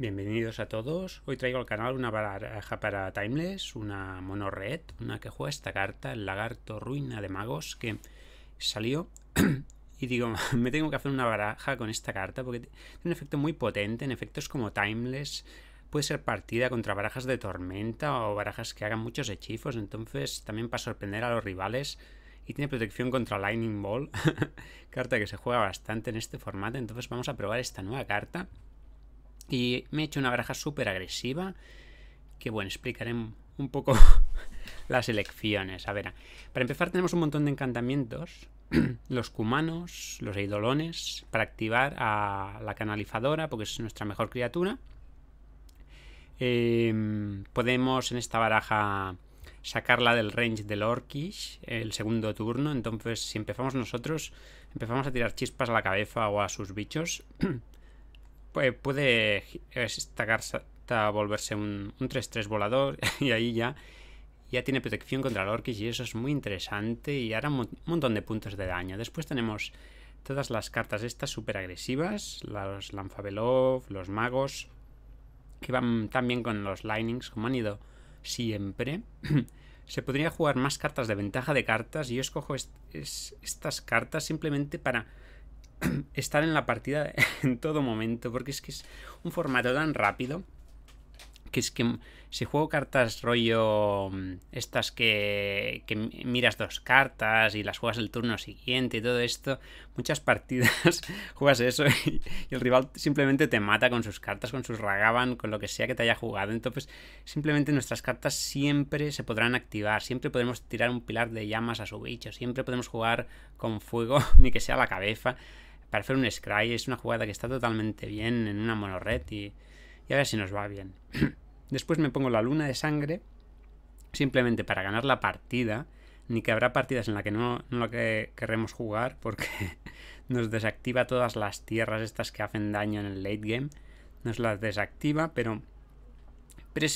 Bienvenidos a todos. Hoy traigo al canal una baraja para Timeless, una mono red, una que juega esta carta, el lagarto ruina de magos, que salió y digo, me tengo que hacer una baraja con esta carta porque tiene un efecto muy potente, en efectos como Timeless, puede ser partida contra barajas de tormenta o barajas que hagan muchos hechizos, entonces también para sorprender a los rivales y tiene protección contra Lightning Ball, carta que se juega bastante en este formato, entonces vamos a probar esta nueva carta. Y me he hecho una baraja súper agresiva. Que bueno, explicaré un poco las elecciones. A ver, para empezar tenemos un montón de encantamientos. los cumanos, los eidolones, para activar a la canalizadora, porque es nuestra mejor criatura. Eh, podemos en esta baraja sacarla del range del Orkish el segundo turno. Entonces, si empezamos nosotros, empezamos a tirar chispas a la cabeza o a sus bichos. Pues, puede esta carta volverse un 3-3 volador y ahí ya, ya tiene protección contra el Orkish y eso es muy interesante y hará un montón de puntos de daño. Después tenemos todas las cartas estas súper agresivas, los Lanfabelov, los Magos, que van también con los Linings como han ido siempre. Se podría jugar más cartas de ventaja de cartas y yo escojo estas cartas simplemente para estar en la partida en todo momento, porque es que es un formato tan rápido que es que si juego cartas rollo mm, estas que, que, miras dos cartas y las juegas el turno siguiente y todo esto, muchas partidas juegas eso y, y, el rival simplemente te mata con sus cartas, con sus ragaban, con lo que sea que te haya jugado. Entonces simplemente nuestras cartas siempre se podrán activar, siempre podemos tirar un pilar de llamas a su bicho, siempre podemos jugar con fuego, ni que sea la cabeza para hacer un scry es una jugada que está totalmente bien en una monorred y, y a ver si nos va bien. Después me pongo la luna de sangre simplemente para ganar la partida, ni que habrá partidas en las que no, no que querremos jugar porque nos desactiva todas las tierras estas que hacen daño en el late game, nos las desactiva, pero, pero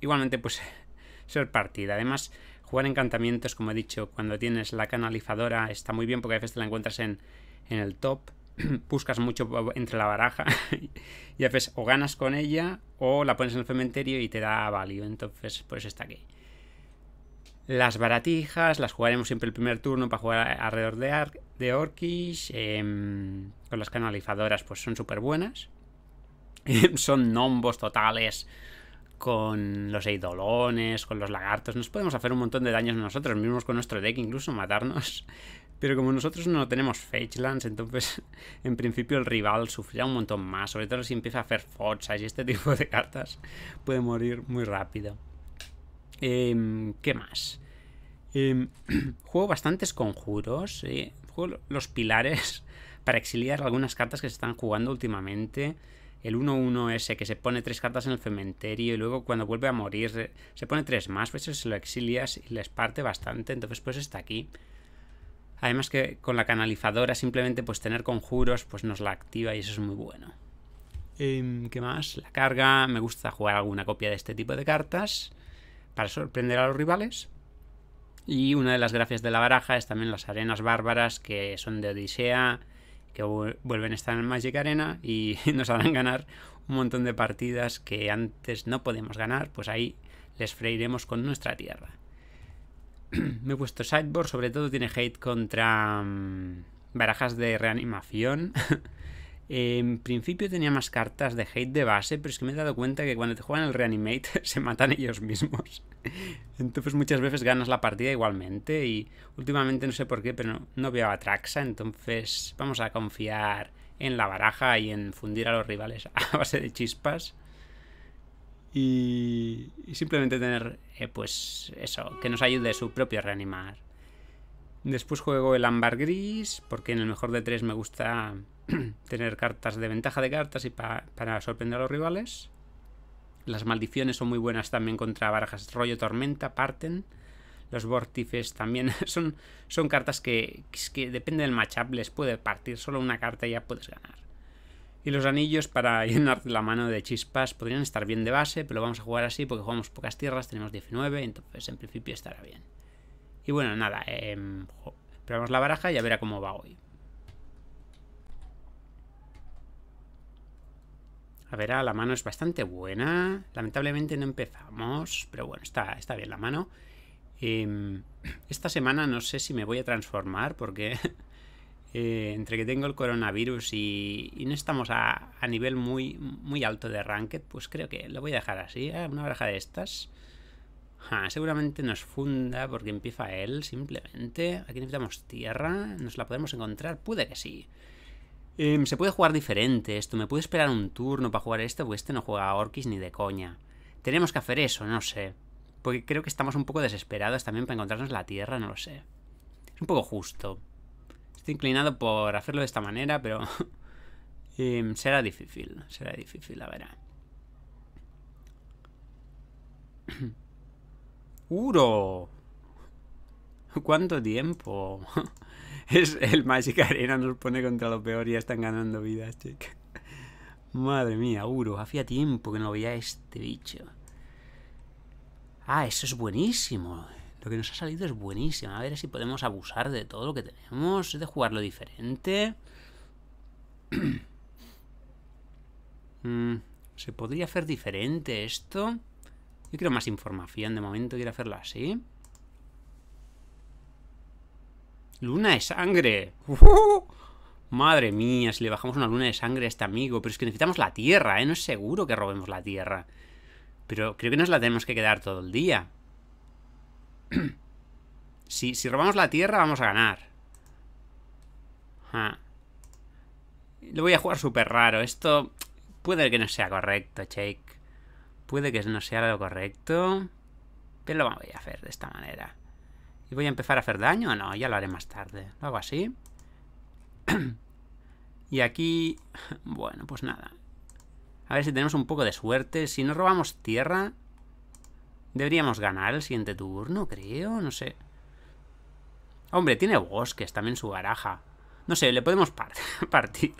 igualmente pues ser partida. Además, jugar encantamientos, como he dicho, cuando tienes la canalizadora está muy bien porque a veces te la encuentras en, en el top, buscas mucho entre la baraja y haces o ganas con ella o la pones en el cementerio y te da value. Entonces, pues está aquí. Las baratijas, las jugaremos siempre el primer turno para jugar alrededor de, Ar Orkish. Em, con las canalizadoras, pues son súper buenas. son nombos totales con los eidolones, con los lagartos. Nos podemos hacer un montón de daños nosotros mismos con nuestro deck, incluso matarnos. Pero como nosotros no tenemos Fetchlands entonces en principio el rival sufrirá un montón más, sobre todo si empieza a hacer forzas y este tipo de cartas puede morir muy rápido. Em, ¿Qué más? Em, juego bastantes conjuros, ¿eh? juego los pilares para exiliar algunas cartas que se están jugando últimamente. El 1-1 ese que se pone tres cartas en el cementerio y luego cuando vuelve a morir eh, se pone tres más, pues se lo exilias y les parte bastante, entonces pues está aquí. Además que con la canalizadora simplemente pues tener conjuros pues nos la activa y eso es muy bueno. Em, ¿Qué más? La carga. Me gusta jugar alguna copia de este tipo de cartas para sorprender a los rivales. Y una de las gracias de la baraja es también las arenas bárbaras que son de Odisea, que vuelven a estar en Magic Arena y nos harán ganar un montón de partidas que antes no podemos ganar, pues ahí les freiremos con nuestra tierra. me he puesto sideboard, sobre todo tiene hate contra mm, barajas de reanimación. en principio tenía más cartas de hate de base, pero es que me he dado cuenta que cuando te juegan el reanimate se matan ellos mismos. entonces muchas veces ganas la partida igualmente y últimamente no sé por qué, pero no, no veo a Traxa, entonces vamos a confiar en la baraja y en fundir a los rivales a base de chispas y, simplemente tener, eh, pues eso, que nos ayude su propio reanimar. Después juego el ámbar gris, porque en el mejor de tres me gusta tener cartas de ventaja de cartas y para sorprender a los rivales. Las maldiciones son muy buenas también contra barajas rollo tormenta, parten. Los vórtices también son, son cartas que, que depende del matchup, les puede partir solo una carta y ya puedes ganar. Y los anillos para llenar la mano de chispas podrían estar bien de base, pero vamos a jugar así porque jugamos pocas tierras, tenemos 19, entonces en principio estará bien. Y bueno, nada, em, esperamos la baraja y ver verá cómo va hoy. A ver, ah, la mano es bastante buena. Lamentablemente no empezamos, pero bueno, está, está bien la mano. Em, esta semana no sé si me voy a transformar porque Eh, entre que tengo el coronavirus y, no estamos a, nivel muy, muy alto de ranked, pues creo que lo voy a dejar así, ¿eh? una baraja de estas. seguramente nos funda porque empieza él simplemente. Aquí necesitamos tierra, nos la podemos encontrar, puede que sí. Em, se puede jugar diferente esto, me puede esperar un turno para jugar esto, porque este no juega a Orkis ni de coña. Tenemos que hacer eso, no sé. Porque creo que estamos un poco desesperados también para encontrarnos la tierra, no lo sé. Es un poco justo inclinado por hacerlo de esta manera, pero em, será difícil, será difícil, la verdad. ¡Uro! ¿Cuánto tiempo? es el Magic Arena nos pone contra lo peor y ya están ganando vidas, chica. Madre mía, Uro, hacía tiempo que no veía este bicho. Ah, eso es buenísimo. Lo que nos ha salido es buenísimo. A ver si podemos abusar de todo lo que tenemos, de jugarlo diferente. Mm, ¿Se podría hacer diferente esto? Yo quiero más información. De momento quiero hacerlo así. ¡Luna de sangre! Madre mía, si le bajamos una luna de sangre a este amigo. Pero es que necesitamos la tierra, ¿eh? No es seguro que robemos la tierra. Pero creo que nos la tenemos que quedar todo el día. si, si, robamos la tierra, vamos a ganar. Ah. Lo voy a jugar súper raro. Esto puede que no sea correcto, Jake. Puede que no sea lo correcto. Pero lo voy a hacer de esta manera. ¿Y voy a empezar a hacer daño o no? Ya lo haré más tarde. Lo hago así. y aquí... Bueno, pues nada. A ver si tenemos un poco de suerte. Si no robamos tierra... Deberíamos ganar el siguiente turno, creo, no sé. Hombre, tiene bosques también su baraja. No sé, le podemos partir.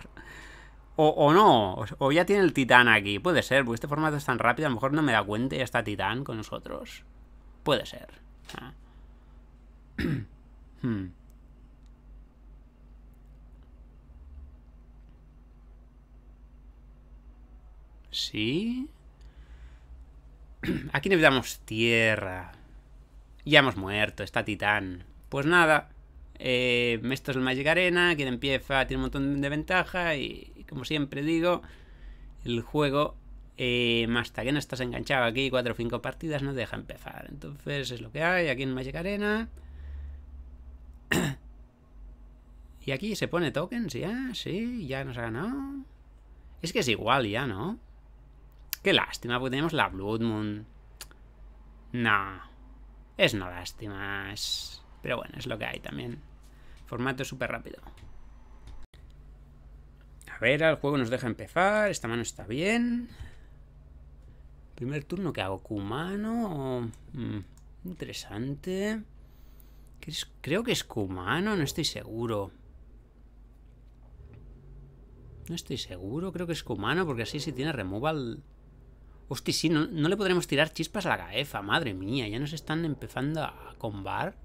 O, no, o ya tiene el titán aquí. Puede ser, porque este formato es tan rápido, a lo mejor no me da cuenta y ya está titán con nosotros. Puede ser. Ah. Hmm. ¿Sí? Aquí necesitamos tierra. Ya hemos muerto, está Titán. Pues nada, eh, esto es el Magic Arena, quien empieza tiene un montón de ventaja y, como siempre digo, el juego, eh, hasta que no estás enganchado aquí, cuatro o cinco partidas, no deja empezar. Entonces es lo que hay, aquí en Magic Arena. y aquí se pone tokens, ya, sí, ya nos ha ganado. Es que es igual ya, ¿no? Qué lástima, porque tenemos la Blood Moon. No. Es una lástima. Pero bueno, es lo que hay también. Formato súper rápido. A ver, el juego nos deja empezar. Esta mano está bien. Primer turno que hago. Kumano. Mm, interesante. Creo que es Kumano, no estoy seguro. No estoy seguro, creo que es Kumano, porque así si tiene removal Hostia, sí, no, no, le podremos tirar chispas a la cabeza madre mía, ya nos están empezando a combar.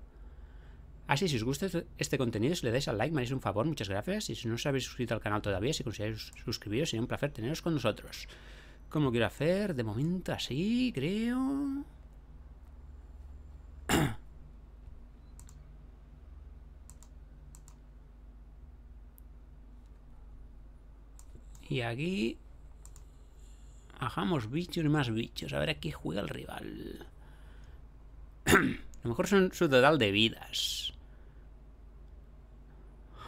Así, ah, si os gusta este contenido, si le dais al like, me haréis un favor, muchas gracias. Y si no os habéis suscrito al canal todavía, si consideráis suscribiros, sería un placer teneros con nosotros. ¿Cómo quiero hacer? De momento así, creo... y aquí Bajamos bichos y más bichos. A ver a qué juega el rival. A Lo mejor son su total de vidas.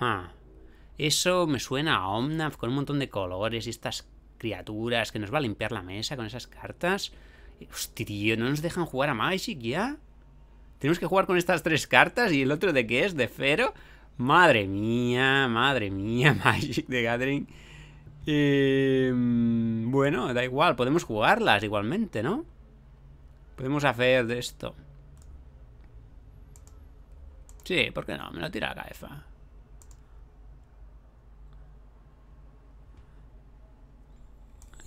Ah, eso me suena a Omnath con un montón de colores y estas criaturas que nos va a limpiar la mesa con esas cartas. Hostia, ¿no nos dejan jugar a Magic ya? ¿Tenemos que jugar con estas tres cartas y el otro de qué es? ¿De Fero? Madre mía, madre mía, Magic de Gathering. Em, bueno, da igual, podemos jugarlas igualmente, ¿no? Podemos hacer de esto. Sí, ¿por qué no? Me lo tira la cabeza.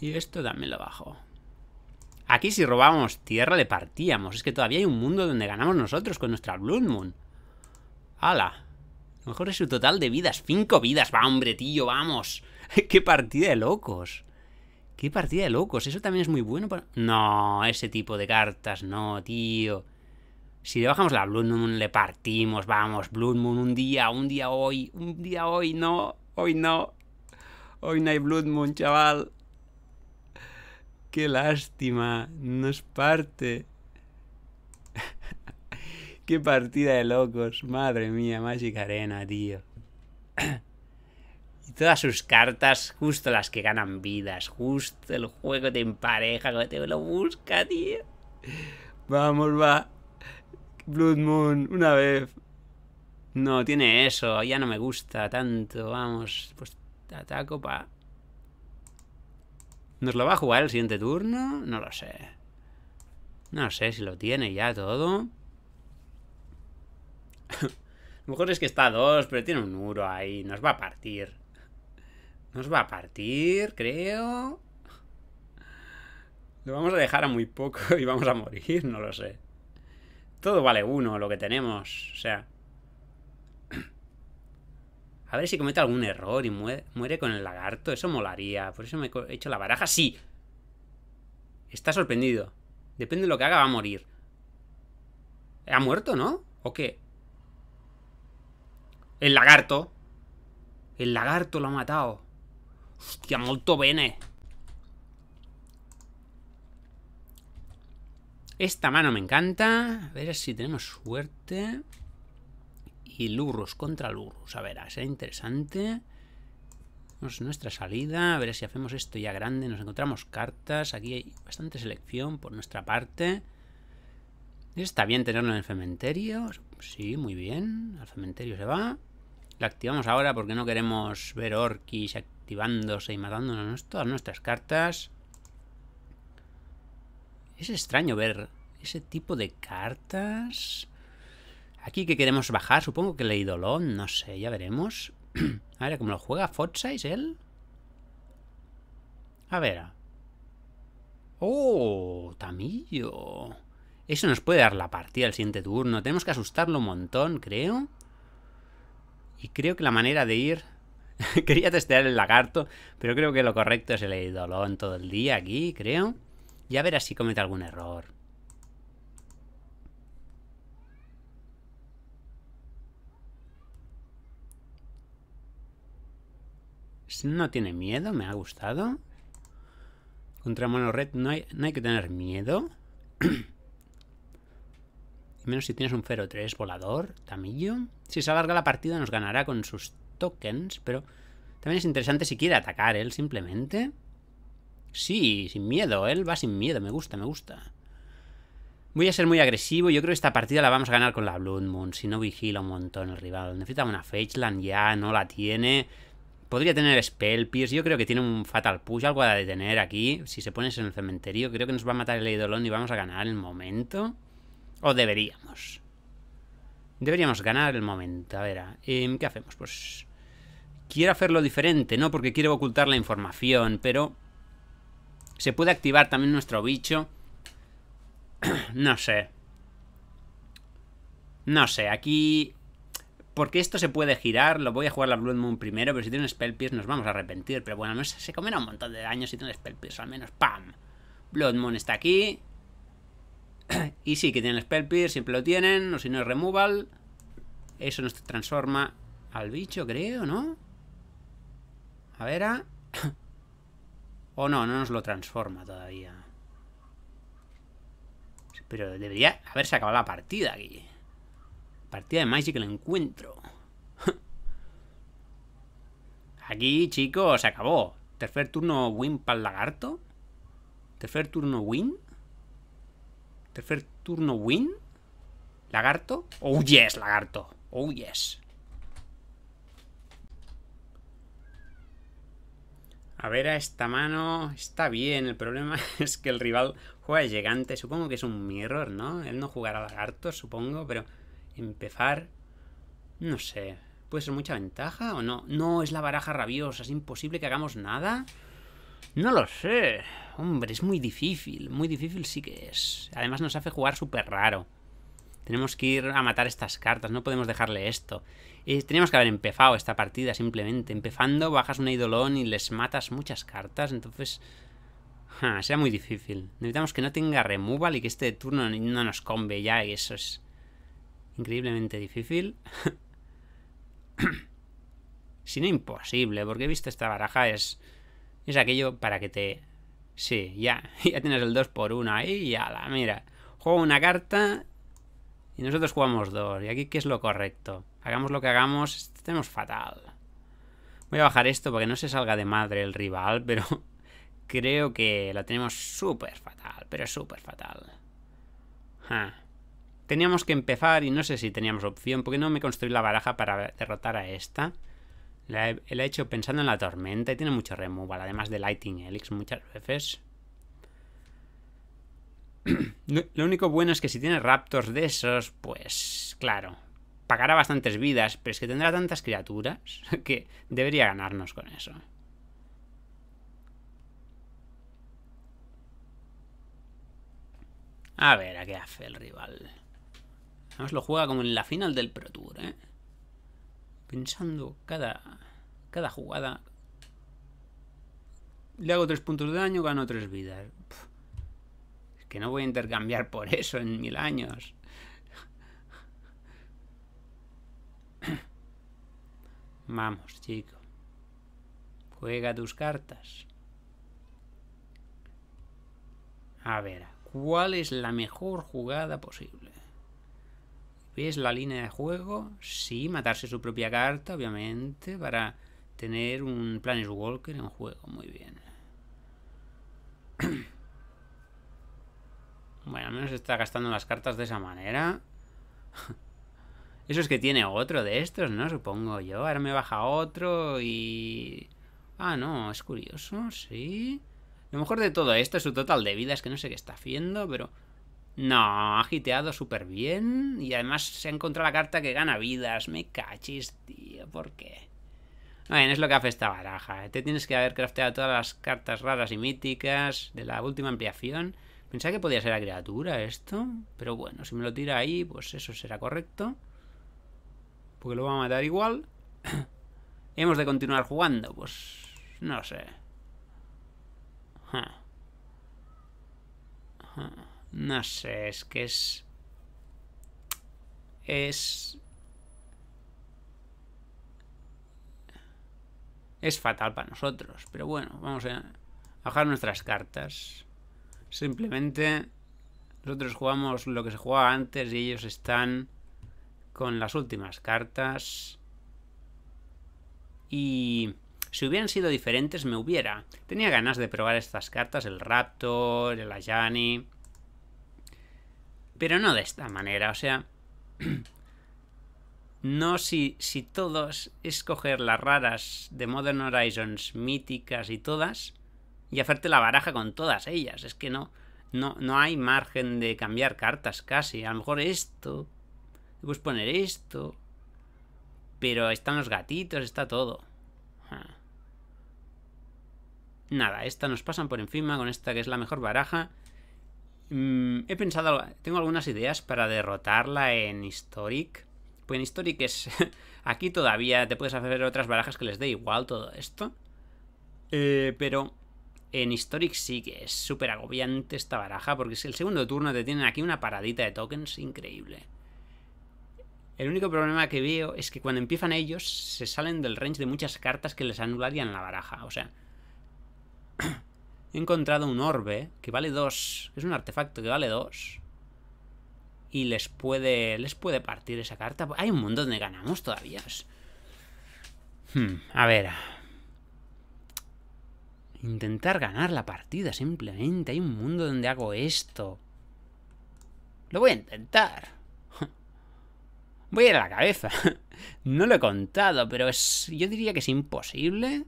Y esto también lo bajo. Aquí si robábamos tierra le partíamos. Es que todavía hay un mundo donde ganamos nosotros con nuestra Blood Moon. ¡Hala! mejor es su total de vidas. Cinco vidas. Va, hombre, tío, vamos. qué partida de locos. Qué partida de locos. Eso también es muy bueno para... No, ese tipo de cartas, no, tío. Si le bajamos la Blood Moon, le partimos, vamos, Blood Moon un día, un día hoy, un día hoy, no, hoy no. Hoy no hay Blood Moon, chaval. Qué lástima, No es parte. Qué partida de locos. Madre mía, Magic Arena, tío. Y todas sus cartas, justo las que ganan vidas, justo el juego de empareja, que te lo busca, tío. Vamos, va. Blood Moon, una vez. No, tiene eso, ya no me gusta tanto, vamos. Pues ataco pa... ¿Nos lo va a jugar el siguiente turno? No lo sé. No sé si lo tiene ya todo. a lo mejor es que está a dos, pero tiene un muro ahí. Nos va a partir. Nos va a partir, creo. Lo vamos a dejar a muy poco y vamos a morir, no lo sé. Todo vale uno lo que tenemos, o sea... A ver si comete algún error y muere, con el lagarto, eso molaría. Por eso me he hecho la baraja. ¡Sí! Está sorprendido. Depende de lo que haga, va a morir. ¿Ha muerto, no? ¿O qué? El lagarto. El lagarto lo ha matado. Hostia, molto bene. Esta mano me encanta. A ver si tenemos suerte. Y Lurrus contra Lurrus. A ver, será interesante. Vamos nuestra salida. A ver si hacemos esto ya grande. Nos encontramos cartas. Aquí hay bastante selección por nuestra parte. Está bien tenerlo en el cementerio. Sí, muy bien. Al cementerio se va. La activamos ahora porque no queremos ver orkis activándose y matándonos todas nuestras cartas. Es extraño ver ese tipo de cartas. Aquí que queremos bajar, supongo que le idolón, no sé, ya veremos. a ver, ¿cómo lo juega ¿Fotsize él? A ver. ¡Oh! Tamillo. Eso nos puede dar la partida el siguiente turno. Tenemos que asustarlo un montón, creo. Y creo que la manera de ir Quería testear el lagarto, pero creo que lo correcto es el idolón todo el día aquí, creo. Ya a ver si comete algún error. No tiene miedo, me ha gustado. Contra mono red no hay, no hay que tener miedo. y menos si tienes un 0-3 volador, tamillo. Si se alarga la partida nos ganará con sus tokens, pero también es interesante si quiere atacar él simplemente. Sí, sin miedo, él va sin miedo, me gusta, me gusta. Voy a ser muy agresivo, yo creo que esta partida la vamos a ganar con la Blood Moon, si no vigila un montón el rival. Necesita una Land, ya, no la tiene. Podría tener Spell Pierce, yo creo que tiene un Fatal Push, algo a detener aquí. Si se pone en el cementerio, creo que nos va a matar el Eidolon y vamos a ganar el momento. O deberíamos. Deberíamos ganar el momento. A ver, em, ¿qué hacemos? Pues Quiero hacerlo diferente, ¿no? Porque quiero ocultar la información, pero... Se puede activar también nuestro bicho. no sé. No sé, aquí... Porque esto se puede girar, lo voy a jugar la Blood Moon primero, pero si tiene un Spell nos vamos a arrepentir. Pero bueno, no se comerá un montón de daño si tiene Spell al menos ¡pam! Blood Moon está aquí. y sí, que tiene Spell siempre lo tienen, o si no es Removal. Eso nos transforma al bicho, creo, ¿no? A ver, ¿ah? O oh, no, no nos lo transforma todavía. Pero debería haberse acabado la partida aquí. Partida de Magic el encuentro. Aquí, chicos, se acabó. Tercer turno win para el lagarto. Tercer turno win. Tercer turno win. Lagarto. Oh yes, lagarto. Oh yes. A ver, a esta mano está bien. El problema es que el rival juega llegante. Supongo que es un mirror, ¿no? Él no jugará lagarto, supongo, pero empezar... No sé. ¿Puede ser mucha ventaja o no? No, es la baraja rabiosa. ¿Es imposible que hagamos nada? No lo sé. Hombre, es muy difícil. Muy difícil sí que es. Además nos hace jugar súper raro. Tenemos que ir a matar estas cartas. No podemos dejarle esto. Y teníamos que haber empezado esta partida simplemente. Empezando, bajas un idolón y les matas muchas cartas, entonces... Ja, será muy difícil. Necesitamos que no tenga removal y que este turno no nos combe ya, y eso es increíblemente difícil. si no imposible, porque he visto esta baraja, es, es aquello para que te... Sí, ya, ya tienes el 2 por 1 ahí y la mira. Juego una carta y nosotros jugamos dos. ¿Y aquí qué es lo correcto? Hagamos lo que hagamos, tenemos fatal. Voy a bajar esto para que no se salga de madre el rival, pero creo que la tenemos súper fatal, pero súper fatal. Ah. Teníamos que empezar y no sé si teníamos opción, porque no me construí la baraja para derrotar a esta. La he, hecho pensando en la tormenta y tiene mucho removal, además de Lighting Helix muchas veces. Lo único bueno es que si tiene raptors de esos, pues claro, pagará bastantes vidas, pero es que tendrá tantas criaturas que debería ganarnos con eso. A ver, ¿a qué hace el rival? Además lo juega como en la final del Pro Tour, ¿eh? Pensando cada, cada jugada. Le hago tres puntos de daño, gano tres vidas. es que no voy a intercambiar por eso en mil años. Vamos, chico. Juega tus cartas. A ver, ¿cuál es la mejor jugada posible? ¿Ves la línea de juego? Sí, matarse su propia carta, obviamente, para tener un walker en juego. Muy bien. Bueno, al menos está gastando las cartas de esa manera. Eso es que tiene otro de estos, ¿no? Supongo yo. Ahora me baja otro y... Ah, no, es curioso, sí. Lo mejor de todo esto es su total de vida. Es que no sé qué está haciendo, pero... No, ha giteado súper bien. Y además se ha encontrado la carta que gana vidas. Me cachis, tío. ¿Por qué? Bueno, es lo que hace esta baraja. ¿eh? Te tienes que haber crafteado todas las cartas raras y míticas de la última ampliación. Pensaba que podía ser la criatura esto. Pero bueno, si me lo tira ahí, pues eso será correcto. Porque lo va a matar igual. Hemos de continuar jugando, pues... No sé. No sé, es que es... Es... Es fatal para nosotros, pero bueno, vamos a bajar nuestras cartas. Simplemente nosotros jugamos lo que se jugaba antes y ellos están con las últimas cartas. Y si hubieran sido diferentes me hubiera. Tenía ganas de probar estas cartas, el Raptor, el Ayani. Pero no de esta manera, o sea... no si, si todos escoger las raras de Modern Horizons míticas y todas y hacerte la baraja con todas ellas. Es que no, no, no hay margen de cambiar cartas casi. A lo mejor esto puedes poner esto. Pero están los gatitos, está todo. Ah. Nada, esta nos pasan por encima con esta que es la mejor baraja. Mm, he pensado, tengo algunas ideas para derrotarla en Historic. Pues en Historic es... aquí todavía te puedes hacer otras barajas que les dé igual todo esto. Eh, pero en Historic sí que es súper agobiante esta baraja porque es el segundo turno te tienen aquí una paradita de tokens increíble. El único problema que veo es que cuando empiezan ellos, se salen del range de muchas cartas que les anularían la baraja. O sea, he encontrado un orbe que vale dos... Es un artefacto que vale 2. Y les puede, les puede partir esa carta. Hay un mundo donde ganamos todavía. Hmm, a ver. Intentar ganar la partida, simplemente. Hay un mundo donde hago esto. Lo voy a intentar. Voy a ir a la cabeza. No lo he contado, pero es, yo diría que es imposible.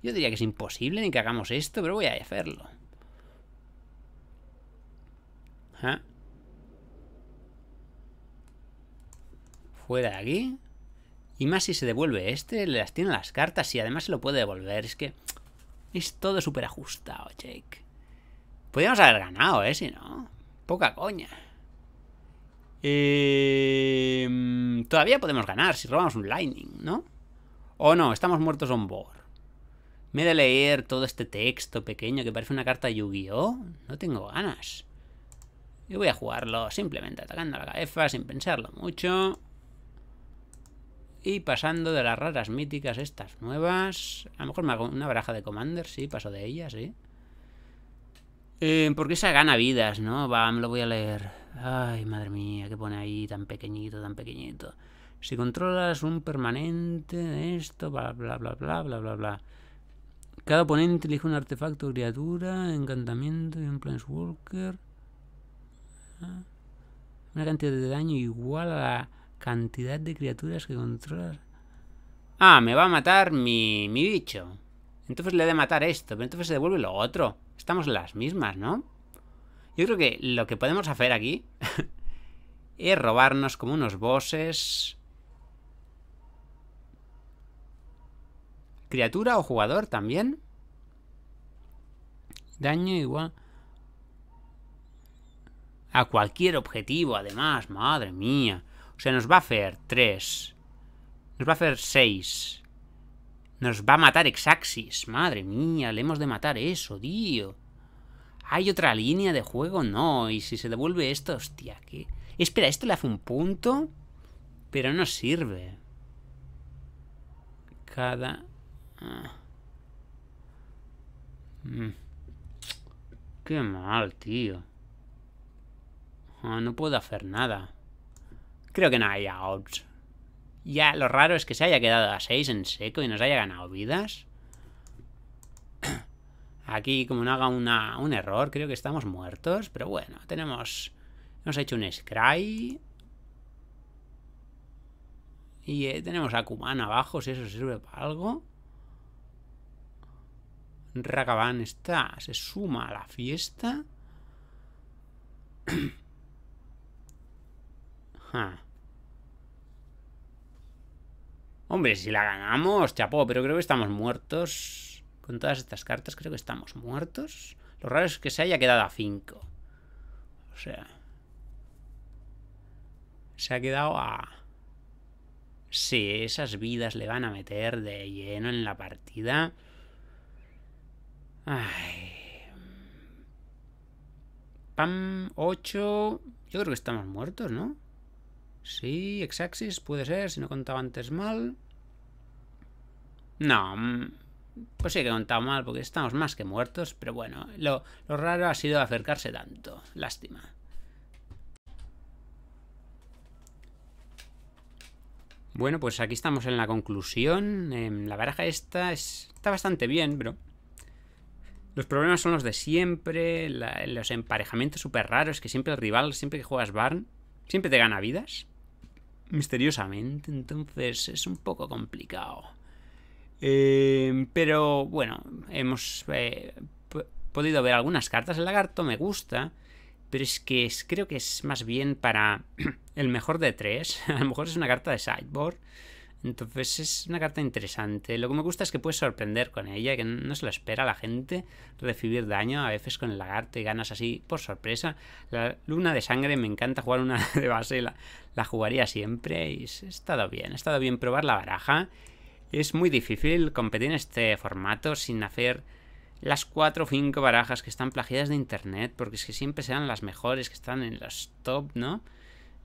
Yo diría que es imposible ni que hagamos esto, pero voy a hacerlo. Fuera de aquí. Y más si se devuelve este, le las tiene las cartas y además se lo puede devolver. Es que es todo súper ajustado, Jake. Podríamos haber ganado, ¿eh? Si no. Poca coña. Eh, todavía podemos ganar si robamos un Lightning, ¿no? O no, estamos muertos on board. Me he de leer todo este texto pequeño que parece una carta Yu-Gi-Oh. No tengo ganas. Yo voy a jugarlo simplemente atacando a la cabeza sin pensarlo mucho. Y pasando de las raras míticas estas nuevas. A lo mejor me hago una baraja de Commander, sí, paso de ellas sí. Eh, porque esa gana vidas, ¿no? Va, me lo voy a leer. Ay, madre mía, que pone ahí tan pequeñito, tan pequeñito. Si controlas un permanente esto, bla, bla, bla, bla, bla, bla, bla. Cada oponente elige un artefacto, criatura, encantamiento y un planeswalker. Ah, una cantidad de daño igual a la cantidad de criaturas que controlas. Ah, me va a matar mi, mi bicho. Entonces le he de matar esto, pero entonces se devuelve lo otro. Estamos las mismas, ¿no? Yo creo que lo que podemos hacer aquí es robarnos como unos bosses. Criatura o jugador también. Daño igual. A cualquier objetivo, además. Madre mía. O sea, nos va a hacer 3. Nos va a hacer 6. Nos va a matar Exaxis. Madre mía, le hemos de matar eso, tío. ¿Hay otra línea de juego? No. Y si se devuelve esto, hostia, ¿qué? Espera, esto le hace un punto, pero no sirve. Cada... Ah. Mm. Qué mal, tío. Ah, no puedo hacer nada. Creo que no hay outs. Ya, lo raro es que se haya quedado a 6 en seco y nos haya ganado vidas. Aquí, como no haga una, un error, creo que estamos muertos. Pero bueno, tenemos... Hemos hecho un Scry. Y eh, tenemos a Kuman abajo, si eso sirve para algo. Rakaban está, se suma a la fiesta. Ah. Hombre, si la ganamos, chapo, pero creo que estamos muertos. Con todas estas cartas creo que estamos muertos. Lo raro es que se haya quedado a 5. O sea... Se ha quedado a... Sí, esas vidas le van a meter de lleno en la partida. Ay... Pam, 8... Yo creo que estamos muertos, ¿no? Sí, Exaxis puede ser, si no contaba antes mal. No, mm pues sí que contado mal, porque estamos más que muertos, pero bueno, lo, lo raro ha sido acercarse tanto. Lástima. Bueno, pues aquí estamos en la conclusión. Em, la baraja esta está bastante bien, pero... Los problemas son los de siempre, los emparejamientos súper raros, que siempre el rival, siempre que juegas Barn, siempre te gana vidas. Misteriosamente, entonces es un poco complicado. Eh, pero bueno, hemos eh, podido ver algunas cartas. El lagarto me gusta, pero es que creo que es más bien para el mejor de tres. A lo mejor es una carta de sideboard. Entonces es una carta interesante. Lo que me gusta es que puedes sorprender con ella, que no se lo espera la gente, recibir daño. A veces con el lagarto y ganas así por sorpresa. La luna de sangre me encanta jugar una de base, la, la jugaría siempre. Y ha estado bien, ha estado bien probar la baraja. Es muy difícil competir en este formato sin hacer las cuatro o cinco barajas que están plagiadas de internet, porque es que siempre serán las mejores que están en las top, ¿no?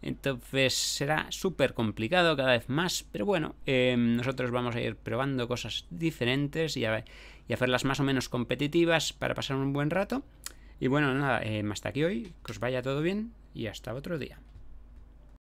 Entonces será súper complicado cada vez más, pero bueno, eh, nosotros vamos a ir probando cosas diferentes y, a, hacerlas más o menos competitivas para pasar un buen rato. Y bueno, nada, eh, hasta aquí hoy, que os vaya todo bien y hasta otro día.